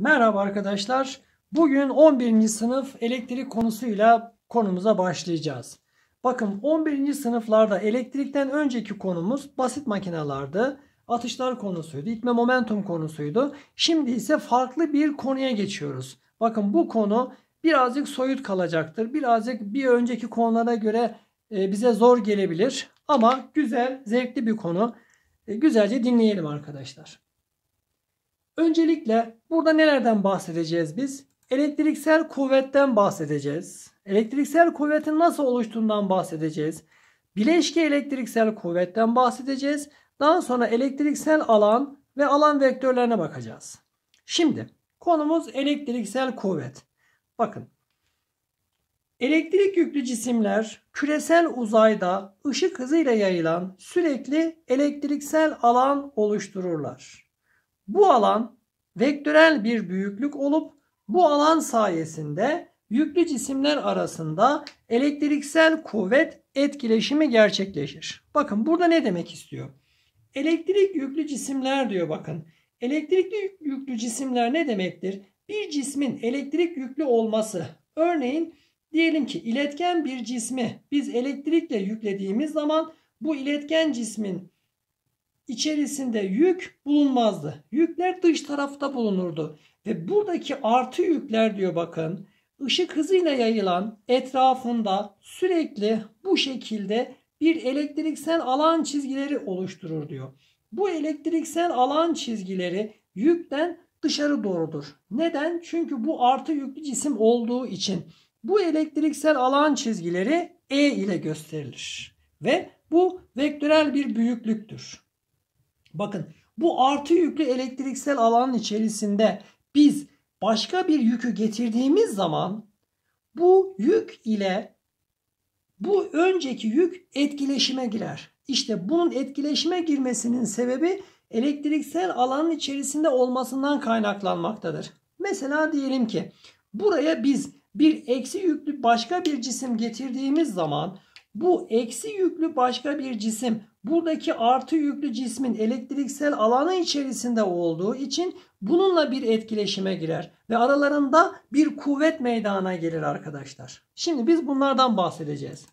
Merhaba arkadaşlar. Bugün 11. sınıf elektrik konusuyla konumuza başlayacağız. Bakın 11. sınıflarda elektrikten önceki konumuz basit makinalardı. Atışlar konusuydu, itme momentum konusuydu. Şimdi ise farklı bir konuya geçiyoruz. Bakın bu konu birazcık soyut kalacaktır. Birazcık bir önceki konulara göre e, bize zor gelebilir. Ama güzel, zevkli bir konu. E, güzelce dinleyelim arkadaşlar. Öncelikle burada nelerden bahsedeceğiz biz? Elektriksel kuvvetten bahsedeceğiz. Elektriksel kuvvetin nasıl oluştuğundan bahsedeceğiz. Bileşke elektriksel kuvvetten bahsedeceğiz. Daha sonra elektriksel alan ve alan vektörlerine bakacağız. Şimdi konumuz elektriksel kuvvet. Bakın Elektrik yüklü cisimler küresel uzayda ışık hızıyla yayılan sürekli elektriksel alan oluştururlar. Bu alan vektörel bir büyüklük olup bu alan sayesinde yüklü cisimler arasında elektriksel kuvvet etkileşimi gerçekleşir. Bakın burada ne demek istiyor? Elektrik yüklü cisimler diyor bakın. Elektrikli yüklü cisimler ne demektir? Bir cismin elektrik yüklü olması. Örneğin diyelim ki iletken bir cismi biz elektrikle yüklediğimiz zaman bu iletken cismin içerisinde yük bulunmazdı. Yükler dış tarafta bulunurdu. Ve buradaki artı yükler diyor bakın ışık hızıyla yayılan etrafında sürekli bu şekilde bir elektriksel alan çizgileri oluşturur diyor. Bu elektriksel alan çizgileri yükten dışarı doğrudur. Neden? Çünkü bu artı yüklü cisim olduğu için bu elektriksel alan çizgileri E ile gösterilir. Ve bu vektörel bir büyüklüktür. Bakın bu artı yüklü elektriksel alanın içerisinde biz başka bir yükü getirdiğimiz zaman bu yük ile bu önceki yük etkileşime girer. İşte bunun etkileşime girmesinin sebebi elektriksel alanın içerisinde olmasından kaynaklanmaktadır. Mesela diyelim ki buraya biz bir eksi yüklü başka bir cisim getirdiğimiz zaman bu eksi yüklü başka bir cisim buradaki artı yüklü cismin elektriksel alanı içerisinde olduğu için bununla bir etkileşime girer ve aralarında bir kuvvet meydana gelir arkadaşlar. Şimdi biz bunlardan bahsedeceğiz.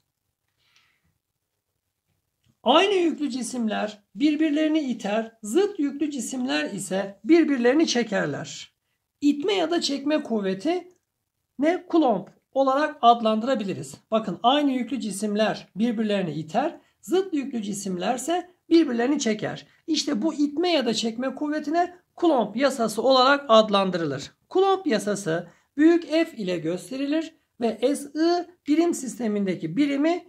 Aynı yüklü cisimler birbirlerini iter, zıt yüklü cisimler ise birbirlerini çekerler. İtme ya da çekme kuvveti ne? Coulomb olarak adlandırabiliriz. Bakın aynı yüklü cisimler birbirlerini iter, zıt yüklü cisimlerse birbirlerini çeker. İşte bu itme ya da çekme kuvvetine Coulomb yasası olarak adlandırılır. Coulomb yasası büyük F ile gösterilir ve SI birim sistemindeki birimi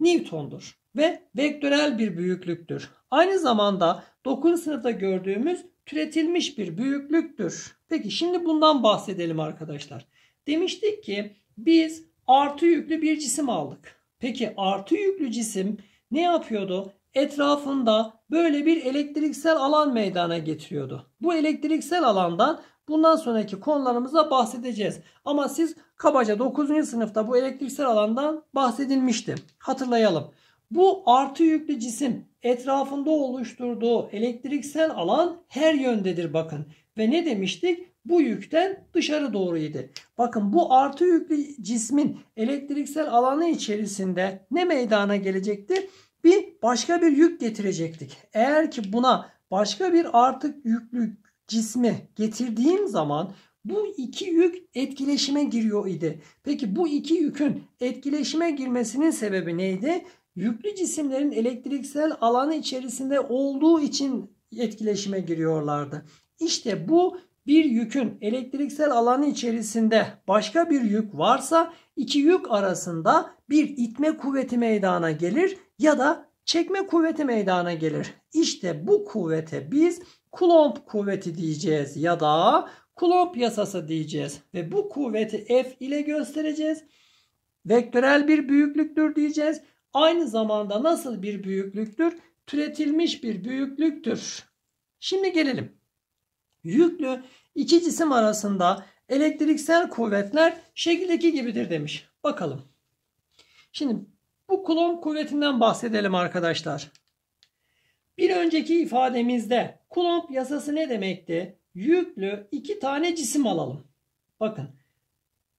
Newton'dur ve vektörel bir büyüklüktür. Aynı zamanda 9. sınıfta gördüğümüz türetilmiş bir büyüklüktür. Peki şimdi bundan bahsedelim arkadaşlar. Demiştik ki biz artı yüklü bir cisim aldık. Peki artı yüklü cisim ne yapıyordu? Etrafında böyle bir elektriksel alan meydana getiriyordu. Bu elektriksel alandan bundan sonraki konularımızda bahsedeceğiz. Ama siz kabaca 9. sınıfta bu elektriksel alandan bahsedilmişti. Hatırlayalım. Bu artı yüklü cisim etrafında oluşturduğu elektriksel alan her yöndedir bakın. Ve ne demiştik? bu yükten dışarı doğru Bakın bu artı yüklü cismin elektriksel alanı içerisinde ne meydana gelecekti? Bir başka bir yük getirecektik. Eğer ki buna başka bir artı yüklü cismi getirdiğim zaman bu iki yük etkileşime giriyor idi. Peki bu iki yükün etkileşime girmesinin sebebi neydi? Yüklü cisimlerin elektriksel alanı içerisinde olduğu için etkileşime giriyorlardı. İşte bu bir yükün elektriksel alanı içerisinde başka bir yük varsa iki yük arasında bir itme kuvveti meydana gelir ya da çekme kuvveti meydana gelir. İşte bu kuvvete biz Coulomb kuvveti diyeceğiz ya da Coulomb yasası diyeceğiz ve bu kuvveti F ile göstereceğiz. Vektörel bir büyüklüktür diyeceğiz. Aynı zamanda nasıl bir büyüklüktür? Türetilmiş bir büyüklüktür. Şimdi gelelim. Yüklü İki cisim arasında elektriksel kuvvetler şekildeki gibidir demiş. Bakalım. Şimdi bu kulon kuvvetinden bahsedelim arkadaşlar. Bir önceki ifademizde Coulomb yasası ne demekti? Yüklü iki tane cisim alalım. Bakın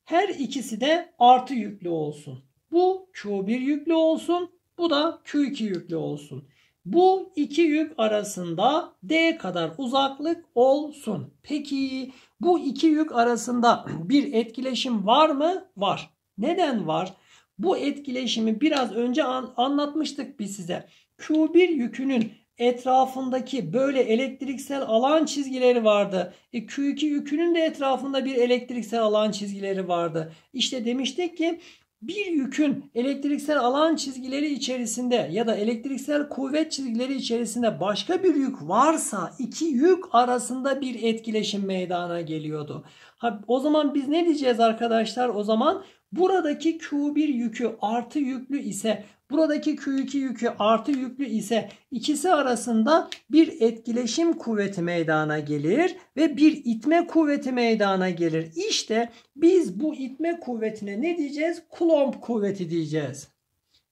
her ikisi de artı yüklü olsun. Bu Q1 yüklü olsun. Bu da Q2 yüklü olsun. Bu iki yük arasında D kadar uzaklık olsun. Peki bu iki yük arasında bir etkileşim var mı? Var. Neden var? Bu etkileşimi biraz önce an anlatmıştık biz size. Q1 yükünün etrafındaki böyle elektriksel alan çizgileri vardı. E, Q2 yükünün de etrafında bir elektriksel alan çizgileri vardı. İşte demiştik ki bir yükün elektriksel alan çizgileri içerisinde ya da elektriksel kuvvet çizgileri içerisinde başka bir yük varsa iki yük arasında bir etkileşim meydana geliyordu. Ha, o zaman biz ne diyeceğiz arkadaşlar? O zaman Buradaki Q1 yükü artı yüklü ise buradaki Q2 yükü artı yüklü ise ikisi arasında bir etkileşim kuvveti meydana gelir ve bir itme kuvveti meydana gelir. İşte biz bu itme kuvvetine ne diyeceğiz? Coulomb kuvveti diyeceğiz.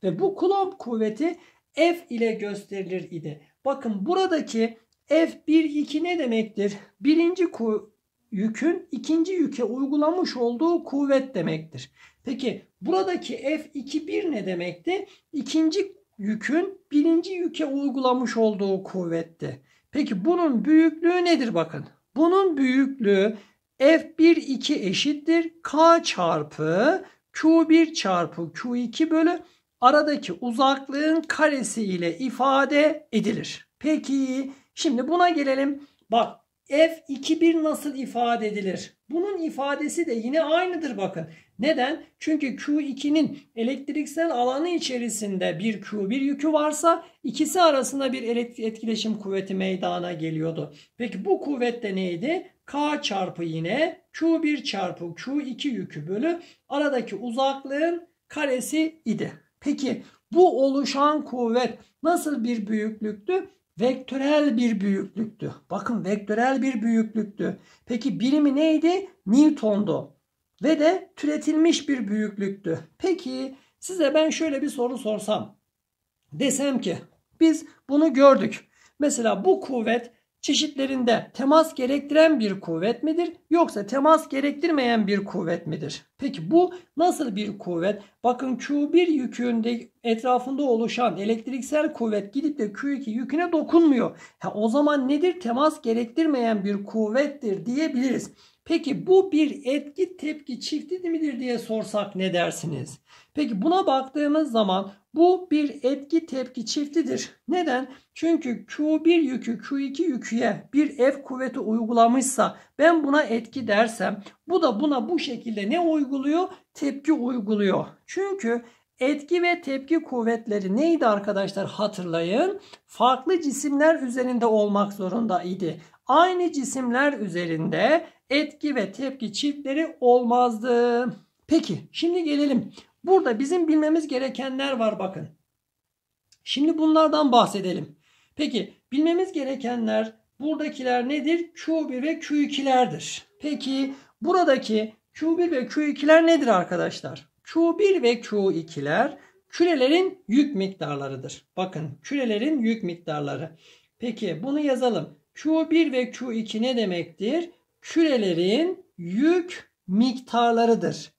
Ve bu Coulomb kuvveti F ile gösterilir idi. Bakın buradaki F12 ne demektir? Birinci yükün ikinci yüke uygulamış olduğu kuvvet demektir. Peki buradaki F21 ne demekti? İkinci yükün birinci yüke uygulamış olduğu kuvvetti. Peki bunun büyüklüğü nedir bakın. Bunun büyüklüğü F12 eşittir K çarpı Q1 çarpı Q2 bölü aradaki uzaklığın karesi ile ifade edilir. Peki şimdi buna gelelim. Bak F21 nasıl ifade edilir? Bunun ifadesi de yine aynıdır bakın. Neden? Çünkü Q2'nin elektriksel alanı içerisinde bir Q1 yükü varsa ikisi arasında bir etkileşim kuvveti meydana geliyordu. Peki bu kuvvet de neydi? K çarpı yine Q1 çarpı Q2 yükü bölü aradaki uzaklığın karesi idi. Peki bu oluşan kuvvet nasıl bir büyüklüktü? Vektörel bir büyüklüktü. Bakın vektörel bir büyüklüktü. Peki birimi neydi? Newton'du ve de türetilmiş bir büyüklüktü. Peki size ben şöyle bir soru sorsam. Desem ki biz bunu gördük. Mesela bu kuvvet çeşitlerinde temas gerektiren bir kuvvet midir yoksa temas gerektirmeyen bir kuvvet midir? Peki bu nasıl bir kuvvet? Bakın Q1 yükünde etrafında oluşan elektriksel kuvvet gidip de Q2 yüküne dokunmuyor. Ha, o zaman nedir? Temas gerektirmeyen bir kuvvettir diyebiliriz. Peki bu bir etki tepki çifti midir diye sorsak ne dersiniz? Peki buna baktığımız zaman bu bir etki tepki çiftidir. Neden? Çünkü Q1 yükü Q2 yüküye bir F kuvveti uygulamışsa ben buna etki dersem bu da buna bu şekilde ne uyguluyor? Tepki uyguluyor. Çünkü Etki ve tepki kuvvetleri neydi arkadaşlar hatırlayın? Farklı cisimler üzerinde olmak zorunda idi aynı cisimler üzerinde etki ve tepki çiftleri olmazdı. Peki şimdi gelelim. Burada bizim bilmemiz gerekenler var bakın. Şimdi bunlardan bahsedelim. Peki bilmemiz gerekenler buradakiler nedir? Q1 ve Q2'lerdir. Peki buradaki Q1 ve Q2'ler nedir arkadaşlar? Q1 ve Q2'ler kürelerin yük miktarlarıdır. Bakın kürelerin yük miktarları. Peki bunu yazalım. Q1 ve Q2 ne demektir? Kürelerin yük miktarlarıdır.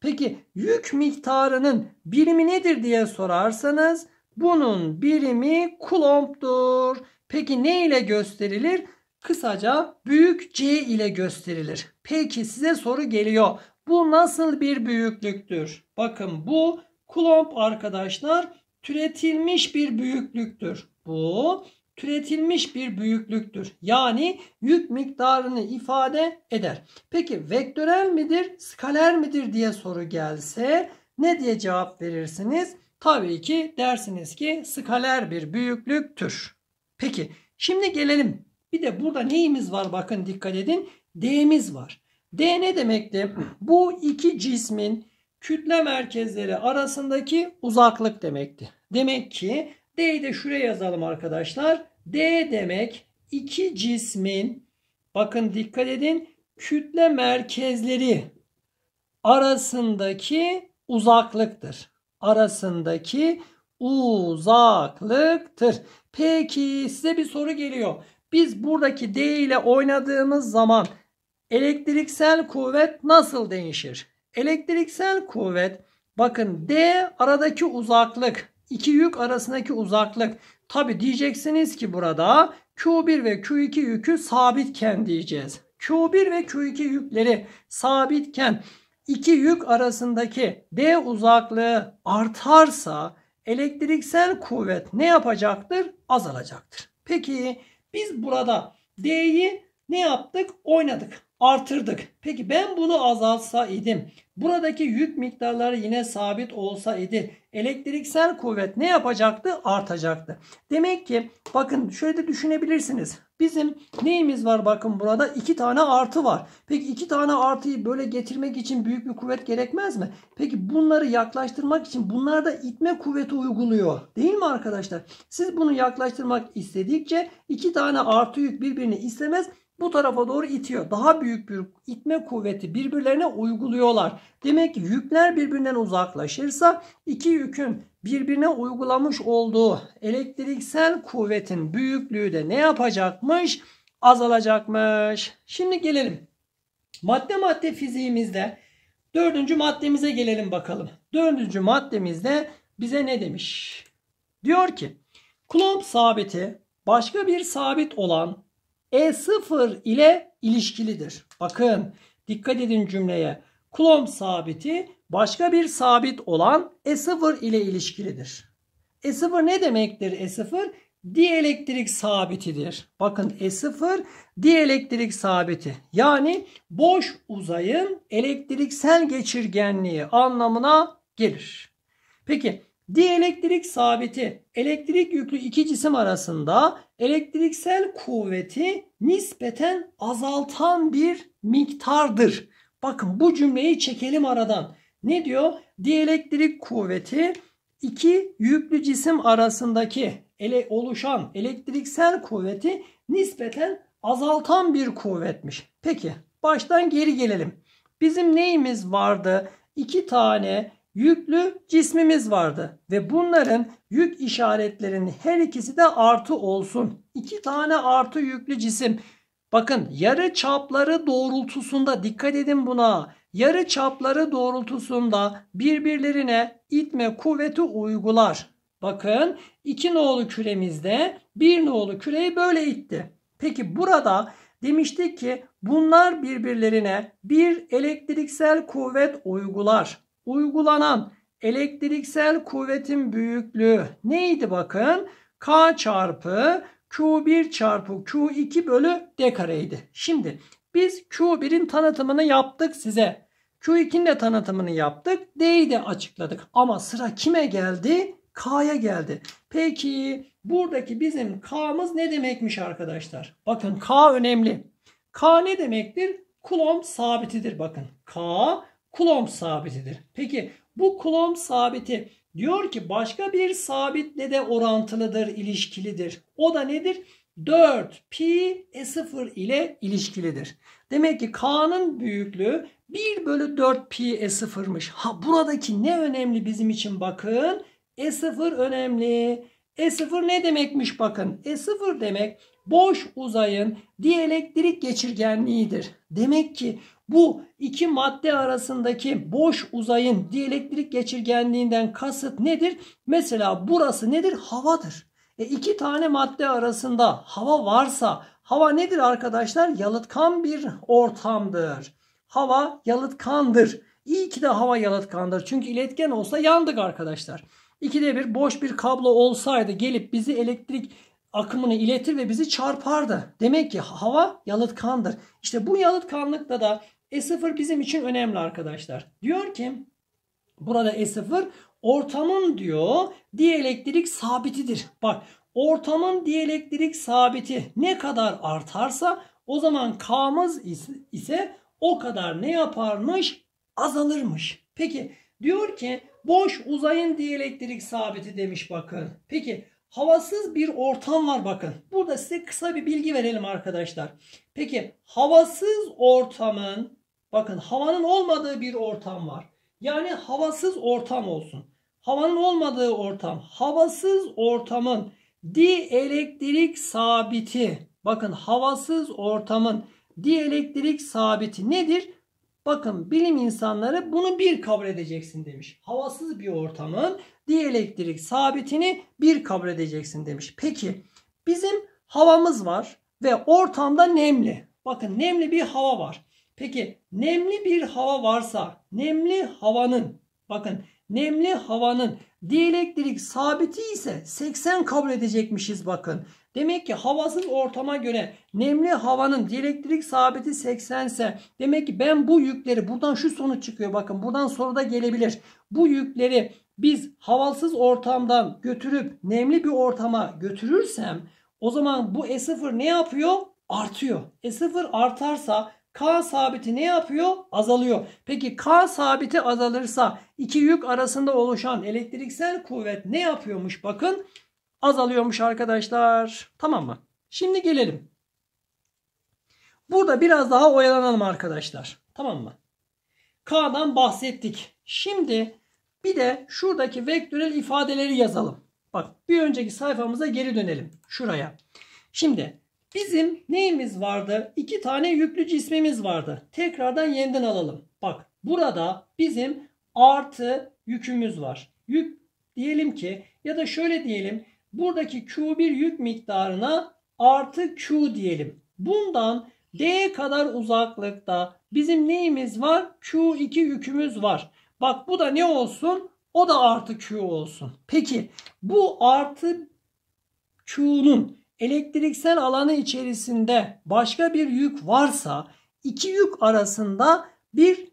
Peki yük miktarının birimi nedir diye sorarsanız bunun birimi kulomptur. Peki ne ile gösterilir? Kısaca büyük C ile gösterilir. Peki size soru geliyor. Bu nasıl bir büyüklüktür? Bakın bu kulomp arkadaşlar türetilmiş bir büyüklüktür. Bu türetilmiş bir büyüklüktür. Yani yük miktarını ifade eder. Peki vektörel midir, skaler midir diye soru gelse ne diye cevap verirsiniz? Tabii ki dersiniz ki skaler bir büyüklüktür. Peki şimdi gelelim. Bir de burada neyimiz var bakın dikkat edin. D'miz var. D ne demekti? Bu iki cismin kütle merkezleri arasındaki uzaklık demekti. Demek ki D'yi de şuraya yazalım arkadaşlar. D demek iki cismin bakın dikkat edin kütle merkezleri arasındaki uzaklıktır. Arasındaki uzaklıktır. Peki size bir soru geliyor. Biz buradaki D ile oynadığımız zaman elektriksel kuvvet nasıl değişir? Elektriksel kuvvet bakın D aradaki uzaklık İki yük arasındaki uzaklık. Tabi diyeceksiniz ki burada Q1 ve Q2 yükü sabitken diyeceğiz. Q1 ve Q2 yükleri sabitken iki yük arasındaki D uzaklığı artarsa elektriksel kuvvet ne yapacaktır? Azalacaktır. Peki biz burada D'yi ne yaptık? Oynadık artırdık. Peki ben bunu azaltsa idim. Buradaki yük miktarları yine sabit olsa idi. Elektriksel kuvvet ne yapacaktı? Artacaktı. Demek ki bakın şöyle de düşünebilirsiniz. Bizim neyimiz var bakın burada? iki tane artı var. Peki iki tane artıyı böyle getirmek için büyük bir kuvvet gerekmez mi? Peki bunları yaklaştırmak için bunlar da itme kuvveti uyguluyor. Değil mi arkadaşlar? Siz bunu yaklaştırmak istedikçe iki tane artı yük birbirini istemez bu tarafa doğru itiyor. Daha büyük bir itme kuvveti birbirlerine uyguluyorlar. Demek ki yükler birbirinden uzaklaşırsa iki yükün birbirine uygulamış olduğu elektriksel kuvvetin büyüklüğü de ne yapacakmış? Azalacakmış. Şimdi gelelim. Madde madde fiziğimizde dördüncü maddemize gelelim bakalım. Dördüncü maddemizde bize ne demiş? Diyor ki Coulomb sabiti başka bir sabit olan e0 ile ilişkilidir. Bakın dikkat edin cümleye. Coulomb sabiti başka bir sabit olan E0 ile ilişkilidir. E0 ne demektir E0? Dielektrik sabitidir. Bakın E0 dielektrik sabiti. Yani boş uzayın elektriksel geçirgenliği anlamına gelir. Peki Diyelektrik sabiti elektrik yüklü iki cisim arasında elektriksel kuvveti nispeten azaltan bir miktardır. Bakın bu cümleyi çekelim aradan. Ne diyor? Diyelektrik kuvveti iki yüklü cisim arasındaki ele oluşan elektriksel kuvveti nispeten azaltan bir kuvvetmiş. Peki baştan geri gelelim. Bizim neyimiz vardı? İki tane yüklü cismimiz vardı ve bunların yük işaretlerinin her ikisi de artı olsun. İki tane artı yüklü cisim. Bakın yarı çapları doğrultusunda dikkat edin buna. Yarı çapları doğrultusunda birbirlerine itme kuvveti uygular. Bakın iki nolu küremizde bir nolu küreyi böyle itti. Peki burada demiştik ki bunlar birbirlerine bir elektriksel kuvvet uygular uygulanan elektriksel kuvvetin büyüklüğü neydi bakın? K çarpı Q1 çarpı Q2 bölü D kareydi. Şimdi biz Q1'in tanıtımını yaptık size. Q2'nin de tanıtımını yaptık. D'yi de açıkladık. Ama sıra kime geldi? K'ya geldi. Peki buradaki bizim K'mız ne demekmiş arkadaşlar? Bakın K önemli. K ne demektir? Kulomb sabitidir bakın. K Coulomb sabitidir. Peki bu Coulomb sabiti diyor ki başka bir sabitle de orantılıdır, ilişkilidir. O da nedir? 4 pi e 0 ile ilişkilidir. Demek ki K'nın büyüklüğü 1 bölü 4 pi e 0'mış. Ha buradaki ne önemli bizim için bakın. E 0 önemli. E 0 ne demekmiş bakın. E 0 demek boş uzayın diyelektrik geçirgenliğidir. Demek ki bu iki madde arasındaki boş uzayın dielektrik geçirgenliğinden kasıt nedir? Mesela burası nedir? Havadır. E iki tane madde arasında hava varsa hava nedir arkadaşlar? Yalıtkan bir ortamdır. Hava yalıtkandır. İyi ki de hava yalıtkandır. Çünkü iletken olsa yandık arkadaşlar. İkide bir boş bir kablo olsaydı gelip bizi elektrik akımını iletir ve bizi çarpardı. Demek ki hava yalıtkandır. İşte bu yalıtkanlıkta da e0 bizim için önemli arkadaşlar. Diyor ki burada E0 ortamın diyor dielektrik sabitidir. Bak ortamın diyelektrik sabiti ne kadar artarsa o zaman K'mız ise o kadar ne yaparmış? Azalırmış. Peki diyor ki boş uzayın diyelektrik sabiti demiş bakın. Peki Havasız bir ortam var bakın. Burada size kısa bir bilgi verelim arkadaşlar. Peki havasız ortamın bakın havanın olmadığı bir ortam var. Yani havasız ortam olsun. Havanın olmadığı ortam. Havasız ortamın dielektrik sabiti bakın havasız ortamın dielektrik sabiti nedir? Bakın bilim insanları bunu bir kabul edeceksin demiş. Havasız bir ortamın dielektrik sabitini bir kabul edeceksin demiş. Peki bizim havamız var ve ortamda nemli. Bakın nemli bir hava var. Peki nemli bir hava varsa nemli havanın bakın nemli havanın dielektrik sabiti ise 80 kabul edecekmişiz bakın. Demek ki havasız ortama göre nemli havanın diyelektrik sabiti 80 ise demek ki ben bu yükleri buradan şu sonuç çıkıyor bakın buradan da gelebilir. Bu yükleri biz havasız ortamdan götürüp nemli bir ortama götürürsem o zaman bu E0 ne yapıyor? Artıyor. E0 artarsa K sabiti ne yapıyor? Azalıyor. Peki K sabiti azalırsa iki yük arasında oluşan elektriksel kuvvet ne yapıyormuş? Bakın azalıyormuş arkadaşlar. Tamam mı? Şimdi gelelim. Burada biraz daha oyalanalım arkadaşlar. Tamam mı? K'dan bahsettik. Şimdi bir de şuradaki vektörel ifadeleri yazalım. Bak bir önceki sayfamıza geri dönelim. Şuraya. Şimdi bizim neyimiz vardı? İki tane yüklü cismimiz vardı. Tekrardan yeniden alalım. Bak burada bizim artı yükümüz var. Yük diyelim ki ya da şöyle diyelim buradaki Q1 yük miktarına artı Q diyelim. Bundan D kadar uzaklıkta bizim neyimiz var? Q2 yükümüz var. Bak bu da ne olsun? O da artı Q olsun. Peki bu artı Q'nun elektriksel alanı içerisinde başka bir yük varsa iki yük arasında bir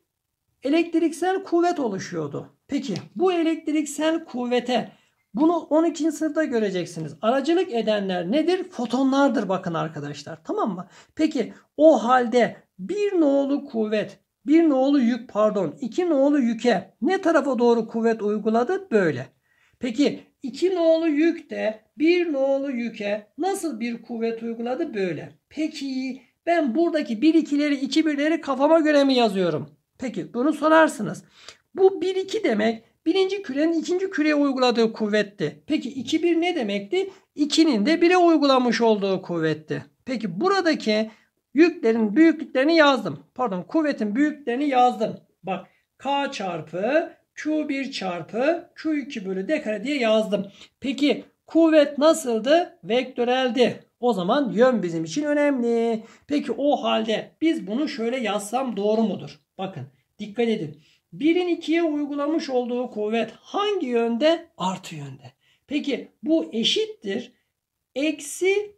elektriksel kuvvet oluşuyordu. Peki bu elektriksel kuvvete bunu 12. sınıfta göreceksiniz. Aracılık edenler nedir? Fotonlardır bakın arkadaşlar. Tamam mı? Peki o halde bir nolu kuvvet, bir nolu yük pardon, iki nolu yüke ne tarafa doğru kuvvet uyguladı? Böyle. Peki iki nolu yük de bir nolu yüke nasıl bir kuvvet uyguladı? Böyle. Peki ben buradaki bir ikileri iki birleri kafama göre mi yazıyorum? Peki bunu sorarsınız. Bu bir iki demek Birinci kürenin ikinci küreye uyguladığı kuvvetti. Peki 2 1 ne demekti? 2'nin de 1'e uygulamış olduğu kuvvetti. Peki buradaki yüklerin büyüklüklerini yazdım. Pardon kuvvetin büyüklüklerini yazdım. Bak K çarpı Q1 çarpı Q2 bölü D kare diye yazdım. Peki kuvvet nasıldı? Vektöreldi. O zaman yön bizim için önemli. Peki o halde biz bunu şöyle yazsam doğru mudur? Bakın dikkat edin. Birin ikiye uygulamış olduğu kuvvet hangi yönde? Artı yönde. Peki bu eşittir. Eksi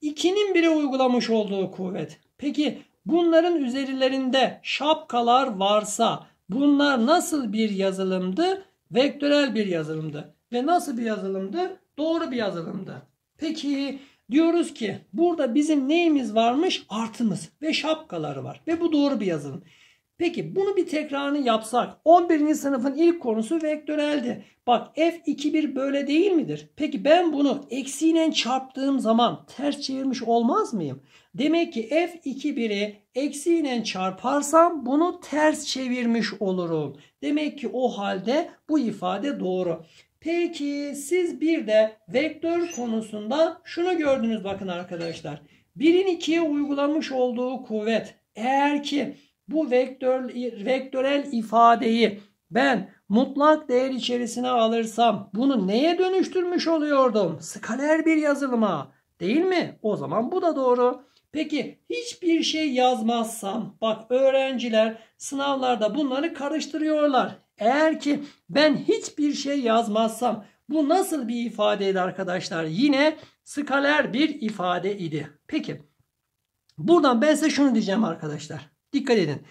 ikinin biri uygulamış olduğu kuvvet. Peki bunların üzerlerinde şapkalar varsa bunlar nasıl bir yazılımdı? Vektörel bir yazılımdı. Ve nasıl bir yazılımdı? Doğru bir yazılımdı. Peki diyoruz ki burada bizim neyimiz varmış? Artımız ve şapkaları var. Ve bu doğru bir yazılım. Peki bunu bir tekrarını yapsak. 11. sınıfın ilk konusu vektöreldi. Bak f 2 21 böyle değil midir? Peki ben bunu eksiyle çarptığım zaman ters çevirmiş olmaz mıyım? Demek ki f 2 21'i eksiyle çarparsam bunu ters çevirmiş olurum. Demek ki o halde bu ifade doğru. Peki siz bir de vektör konusunda şunu gördünüz bakın arkadaşlar. 1'in 2'ye uygulamış olduğu kuvvet eğer ki bu vektör, vektörel ifadeyi ben mutlak değer içerisine alırsam bunu neye dönüştürmüş oluyordum? Skaler bir yazılıma değil mi? O zaman bu da doğru. Peki hiçbir şey yazmazsam bak öğrenciler sınavlarda bunları karıştırıyorlar. Eğer ki ben hiçbir şey yazmazsam bu nasıl bir ifadeydi arkadaşlar? Yine skaler bir ifade idi. Peki buradan ben size şunu diyeceğim arkadaşlar. Dikkat edin.